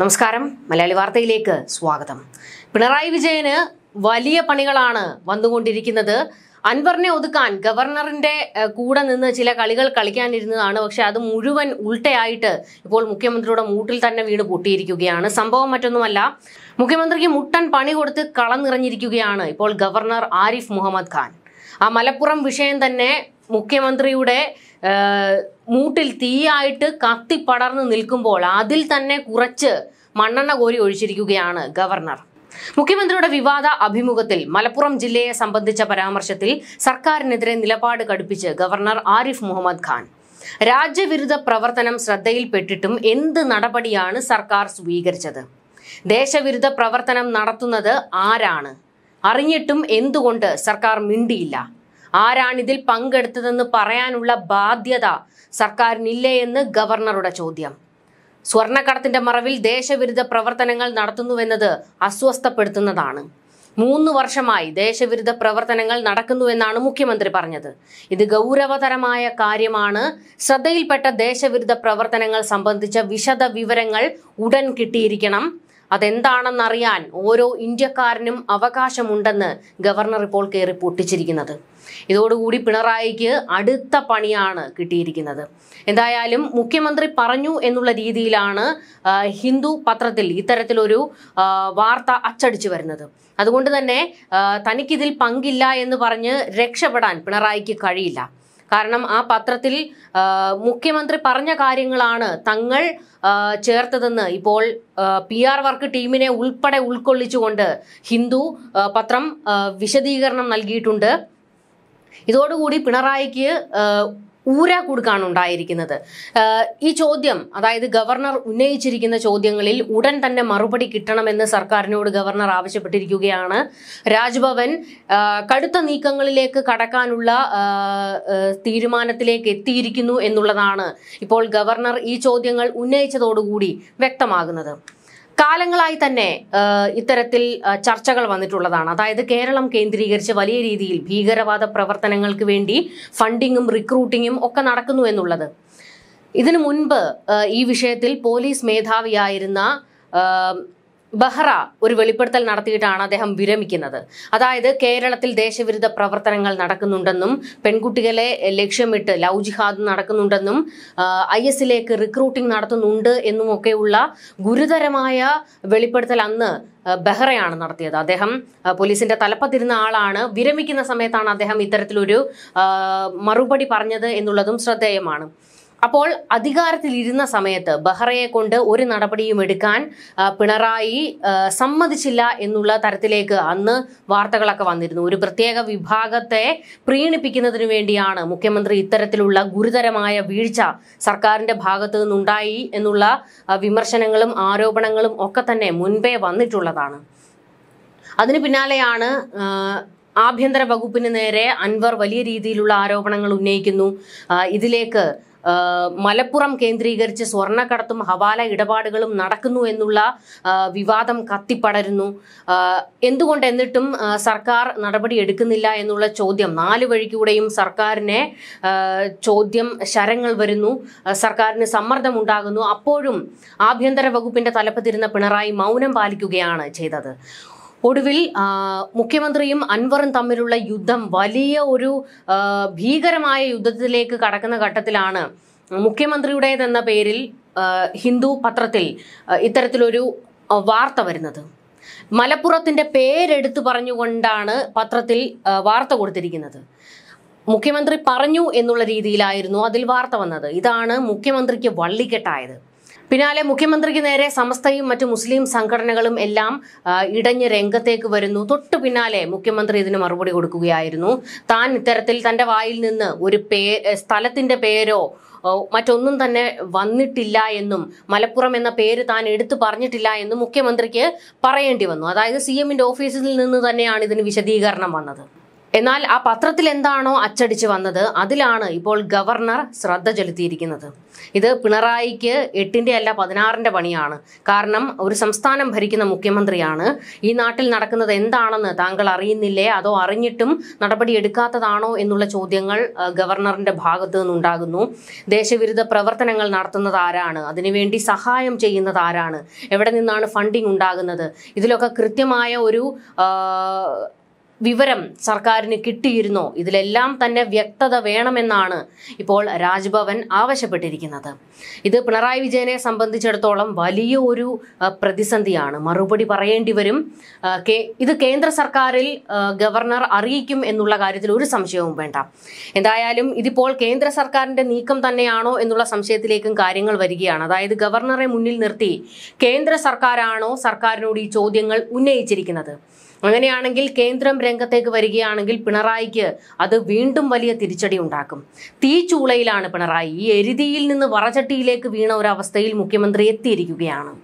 നമസ്കാരം മലയാളി വാർത്തയിലേക്ക് സ്വാഗതം പിണറായി വിജയന് വലിയ പണികളാണ് വന്നുകൊണ്ടിരിക്കുന്നത് അൻവറിനെ ഒതുക്കാൻ ഗവർണറിന്റെ കൂടെ നിന്ന് ചില കളികൾ കളിക്കാനിരുന്നതാണ് പക്ഷെ അത് മുഴുവൻ ഉൾട്ടയായിട്ട് ഇപ്പോൾ മുഖ്യമന്ത്രിയുടെ മൂട്ടിൽ തന്നെ വീട് പൊട്ടിയിരിക്കുകയാണ് സംഭവം മറ്റൊന്നുമല്ല മുഖ്യമന്ത്രിക്ക് മുട്ടൻ പണി കൊടുത്ത് കളനിറഞ്ഞിരിക്കുകയാണ് ഇപ്പോൾ ഗവർണർ ആരിഫ് മുഹമ്മദ് ഖാൻ ആ മലപ്പുറം വിഷയം തന്നെ മുഖ്യമന്ത്രിയുടെ മൂട്ടിൽ തീയായിട്ട് കത്തി പടർന്നു നിൽക്കുമ്പോൾ അതിൽ തന്നെ കുറച്ച് മണ്ണെണ്ണ കോരി ഒഴിച്ചിരിക്കുകയാണ് ഗവർണർ മുഖ്യമന്ത്രിയുടെ വിവാദ അഭിമുഖത്തിൽ മലപ്പുറം ജില്ലയെ സംബന്ധിച്ച പരാമർശത്തിൽ സർക്കാരിനെതിരെ നിലപാട് കടുപ്പിച്ച് ഗവർണർ ആരിഫ് മുഹമ്മദ് ഖാൻ രാജ്യവിരുദ്ധ പ്രവർത്തനം ശ്രദ്ധയിൽപ്പെട്ടിട്ടും എന്ത് നടപടിയാണ് സർക്കാർ സ്വീകരിച്ചത് ദേശവിരുദ്ധ പ്രവർത്തനം നടത്തുന്നത് ആരാണ് അറിഞ്ഞിട്ടും എന്തുകൊണ്ട് സർക്കാർ മിണ്ടിയില്ല ആരാണിതിൽ പങ്കെടുത്തതെന്ന് പറയാനുള്ള ബാധ്യത സർക്കാരിനില്ലേ എന്ന് ഗവർണറുടെ ചോദ്യം സ്വർണക്കടത്തിന്റെ മറവിൽ ദേശവിരുദ്ധ പ്രവർത്തനങ്ങൾ നടത്തുന്നുവെന്നത് അസ്വസ്ഥപ്പെടുത്തുന്നതാണ് മൂന്ന് വർഷമായി ദേശവിരുദ്ധ പ്രവർത്തനങ്ങൾ നടക്കുന്നുവെന്നാണ് മുഖ്യമന്ത്രി പറഞ്ഞത് ഇത് ഗൗരവതരമായ കാര്യമാണ് ശ്രദ്ധയിൽപ്പെട്ട ദേശവിരുദ്ധ പ്രവർത്തനങ്ങൾ സംബന്ധിച്ച വിശദ വിവരങ്ങൾ ഉടൻ കിട്ടിയിരിക്കണം അതെന്താണെന്നറിയാൻ ഓരോ ഇന്ത്യക്കാരനും അവകാശമുണ്ടെന്ന് ഗവർണർ ഇപ്പോൾ കയറി പൊട്ടിച്ചിരിക്കുന്നത് ഇതോടുകൂടി പിണറായിക്ക് അടുത്ത പണിയാണ് കിട്ടിയിരിക്കുന്നത് എന്തായാലും മുഖ്യമന്ത്രി പറഞ്ഞു എന്നുള്ള രീതിയിലാണ് ഹിന്ദു പത്രത്തിൽ ഇത്തരത്തിലൊരു വാർത്ത അച്ചടിച്ചു വരുന്നത് അതുകൊണ്ട് തന്നെ തനിക്കിതിൽ പങ്കില്ല എന്ന് പറഞ്ഞ് രക്ഷപ്പെടാൻ പിണറായിക്ക് കഴിയില്ല കാരണം ആ പത്രത്തിൽ മുഖ്യമന്ത്രി പറഞ്ഞ കാര്യങ്ങളാണ് തങ്ങൾ ചേർത്തതെന്ന് ഇപ്പോൾ പി ആർ വർക്ക് ടീമിനെ ഉൾപ്പെടെ ഉൾക്കൊള്ളിച്ചുകൊണ്ട് ഹിന്ദു പത്രം വിശദീകരണം നൽകിയിട്ടുണ്ട് ഇതോടുകൂടി പിണറായിക്ക് ഊരാ കൊടുക്കാണ് ഉണ്ടായിരിക്കുന്നത് ഈ ചോദ്യം അതായത് ഗവർണർ ഉന്നയിച്ചിരിക്കുന്ന ചോദ്യങ്ങളിൽ ഉടൻ തന്നെ മറുപടി കിട്ടണമെന്ന് സർക്കാരിനോട് ഗവർണർ ആവശ്യപ്പെട്ടിരിക്കുകയാണ് രാജ്ഭവൻ കടുത്ത നീക്കങ്ങളിലേക്ക് കടക്കാനുള്ള തീരുമാനത്തിലേക്ക് എത്തിയിരിക്കുന്നു എന്നുള്ളതാണ് ഇപ്പോൾ ഗവർണർ ഈ ചോദ്യങ്ങൾ ഉന്നയിച്ചതോടുകൂടി വ്യക്തമാകുന്നത് കാലങ്ങളായി തന്നെ ഇത്തരത്തിൽ ചർച്ചകൾ വന്നിട്ടുള്ളതാണ് അതായത് കേരളം കേന്ദ്രീകരിച്ച് വലിയ രീതിയിൽ ഭീകരവാദ പ്രവർത്തനങ്ങൾക്ക് വേണ്ടി ഫണ്ടിങ്ങും റിക്രൂട്ടിങ്ങും ഒക്കെ നടക്കുന്നു എന്നുള്ളത് ഇതിനു മുൻപ് ഈ വിഷയത്തിൽ പോലീസ് മേധാവിയായിരുന്ന ബഹ്റ ഒരു വെളിപ്പെടുത്തൽ നടത്തിയിട്ടാണ് അദ്ദേഹം വിരമിക്കുന്നത് അതായത് കേരളത്തിൽ ദേശവിരുദ്ധ പ്രവർത്തനങ്ങൾ നടക്കുന്നുണ്ടെന്നും പെൺകുട്ടികളെ ലക്ഷ്യമിട്ട് ലവ് ജിഹാദ് നടക്കുന്നുണ്ടെന്നും ഐ എസിലേക്ക് റിക്രൂട്ടിംഗ് നടത്തുന്നുണ്ട് എന്നുമൊക്കെയുള്ള ഗുരുതരമായ വെളിപ്പെടുത്തൽ അന്ന് ബെഹ്റയാണ് നടത്തിയത് അദ്ദേഹം പോലീസിന്റെ തലപ്പത്തിരുന്ന ആളാണ് വിരമിക്കുന്ന സമയത്താണ് അദ്ദേഹം ഇത്തരത്തിലൊരു മറുപടി പറഞ്ഞത് എന്നുള്ളതും ശ്രദ്ധേയമാണ് അപ്പോൾ അധികാരത്തിലിരുന്ന സമയത്ത് ബഹ്റയെ കൊണ്ട് ഒരു നടപടിയും എടുക്കാൻ പിണറായി സമ്മതിച്ചില്ല എന്നുള്ള തരത്തിലേക്ക് അന്ന് വാർത്തകളൊക്കെ വന്നിരുന്നു ഒരു പ്രത്യേക വിഭാഗത്തെ പ്രീണിപ്പിക്കുന്നതിനു വേണ്ടിയാണ് മുഖ്യമന്ത്രി ഇത്തരത്തിലുള്ള ഗുരുതരമായ വീഴ്ച സർക്കാരിന്റെ ഭാഗത്തു നിന്നുണ്ടായി എന്നുള്ള വിമർശനങ്ങളും ആരോപണങ്ങളും ഒക്കെ തന്നെ മുൻപേ വന്നിട്ടുള്ളതാണ് അതിന് പിന്നാലെയാണ് ആഭ്യന്തര വകുപ്പിന് നേരെ അൻവർ വലിയ രീതിയിലുള്ള ആരോപണങ്ങൾ ഉന്നയിക്കുന്നു ഇതിലേക്ക് മലപ്പുറം കേന്ദ്രീകരിച്ച് സ്വർണ്ണക്കടത്തും ഹവാല ഇടപാടുകളും നടക്കുന്നു എന്നുള്ള വിവാദം കത്തിപ്പടരുന്നു എന്തുകൊണ്ട് എന്നിട്ടും സർക്കാർ നടപടി എടുക്കുന്നില്ല എന്നുള്ള ചോദ്യം നാല് വഴിക്കൂടെയും സർക്കാരിനെ ചോദ്യം ശരങ്ങൾ വരുന്നു സർക്കാരിന് സമ്മർദ്ദമുണ്ടാകുന്നു അപ്പോഴും ആഭ്യന്തര വകുപ്പിന്റെ തലപ്പത്തിരുന്ന പിണറായി മൗനം പാലിക്കുകയാണ് ചെയ്തത് ഒടുവിൽ മുഖ്യമന്ത്രിയും അൻവറും തമ്മിലുള്ള യുദ്ധം വലിയ ഒരു ഭീകരമായ യുദ്ധത്തിലേക്ക് കടക്കുന്ന ഘട്ടത്തിലാണ് മുഖ്യമന്ത്രിയുടേതെന്ന പേരിൽ ഹിന്ദു പത്രത്തിൽ ഇത്തരത്തിലൊരു വാർത്ത വരുന്നത് മലപ്പുറത്തിന്റെ പേരെടുത്തു പറഞ്ഞുകൊണ്ടാണ് പത്രത്തിൽ വാർത്ത കൊടുത്തിരിക്കുന്നത് മുഖ്യമന്ത്രി പറഞ്ഞു എന്നുള്ള രീതിയിലായിരുന്നു അതിൽ വാർത്ത വന്നത് ഇതാണ് മുഖ്യമന്ത്രിക്ക് വള്ളിക്കെട്ടായത് പിന്നാലെ മുഖ്യമന്ത്രിക്ക് നേരെ സമസ്തയും മറ്റു മുസ്ലിം സംഘടനകളും എല്ലാം ഇടഞ്ഞ് രംഗത്തേക്ക് വരുന്നു തൊട്ടു പിന്നാലെ മുഖ്യമന്ത്രി ഇതിന് മറുപടി കൊടുക്കുകയായിരുന്നു താൻ ഇത്തരത്തിൽ തന്റെ വായിൽ നിന്ന് ഒരു പേ സ്ഥലത്തിന്റെ പേരോ മറ്റൊന്നും തന്നെ വന്നിട്ടില്ല എന്നും മലപ്പുറം എന്ന പേര് താൻ എടുത്തു പറഞ്ഞിട്ടില്ല എന്നും മുഖ്യമന്ത്രിക്ക് പറയേണ്ടി വന്നു അതായത് സി എമ്മിന്റെ ഓഫീസിൽ നിന്ന് തന്നെയാണ് ഇതിന് വിശദീകരണം വന്നത് എന്നാൽ ആ പത്രത്തിൽ എന്താണോ അച്ചടിച്ച് വന്നത് അതിലാണ് ഇപ്പോൾ ഗവർണർ ശ്രദ്ധ ചെലുത്തിയിരിക്കുന്നത് ഇത് പിണറായിക്ക് എട്ടിൻ്റെ അല്ല പതിനാറിൻ്റെ പണിയാണ് കാരണം ഒരു സംസ്ഥാനം ഭരിക്കുന്ന മുഖ്യമന്ത്രിയാണ് ഈ നാട്ടിൽ നടക്കുന്നത് എന്താണെന്ന് താങ്കൾ അറിയുന്നില്ലേ അതോ അറിഞ്ഞിട്ടും നടപടി എടുക്കാത്തതാണോ എന്നുള്ള ചോദ്യങ്ങൾ ഗവർണറിൻ്റെ ഭാഗത്തു നിന്നുണ്ടാകുന്നു ദേശവിരുദ്ധ പ്രവർത്തനങ്ങൾ നടത്തുന്നത് ആരാണ് അതിനുവേണ്ടി സഹായം ചെയ്യുന്നത് ആരാണ് എവിടെ നിന്നാണ് ഫണ്ടിങ് ഉണ്ടാകുന്നത് ഇതിലൊക്കെ കൃത്യമായ ഒരു വിവരം സർക്കാരിന് കിട്ടിയിരുന്നോ ഇതിലെല്ലാം തന്നെ വ്യക്തത വേണമെന്നാണ് ഇപ്പോൾ രാജ്ഭവൻ ആവശ്യപ്പെട്ടിരിക്കുന്നത് ഇത് പിണറായി വിജയനെ സംബന്ധിച്ചിടത്തോളം വലിയ ഒരു പ്രതിസന്ധിയാണ് മറുപടി പറയേണ്ടി വരും ഇത് കേന്ദ്ര സർക്കാരിൽ ഗവർണർ അറിയിക്കും എന്നുള്ള കാര്യത്തിൽ ഒരു സംശയവും വേണ്ട എന്തായാലും ഇതിപ്പോൾ കേന്ദ്ര സർക്കാരിന്റെ നീക്കം തന്നെയാണോ എന്നുള്ള സംശയത്തിലേക്കും കാര്യങ്ങൾ വരികയാണ് അതായത് ഗവർണറെ മുന്നിൽ നിർത്തി കേന്ദ്ര സർക്കാരാണോ സർക്കാരിനോട് ഈ ചോദ്യങ്ങൾ ഉന്നയിച്ചിരിക്കുന്നത് അങ്ങനെയാണെങ്കിൽ കേന്ദ്രം രംഗത്തേക്ക് വരികയാണെങ്കിൽ പിണറായിക്ക് അത് വീണ്ടും വലിയ തിരിച്ചടി ഉണ്ടാക്കും തീച്ചൂളയിലാണ് പിണറായി ഈ എരുതിയിൽ നിന്ന് വറചട്ടിയിലേക്ക് വീണ ഒരവസ്ഥയിൽ മുഖ്യമന്ത്രി എത്തിയിരിക്കുകയാണ്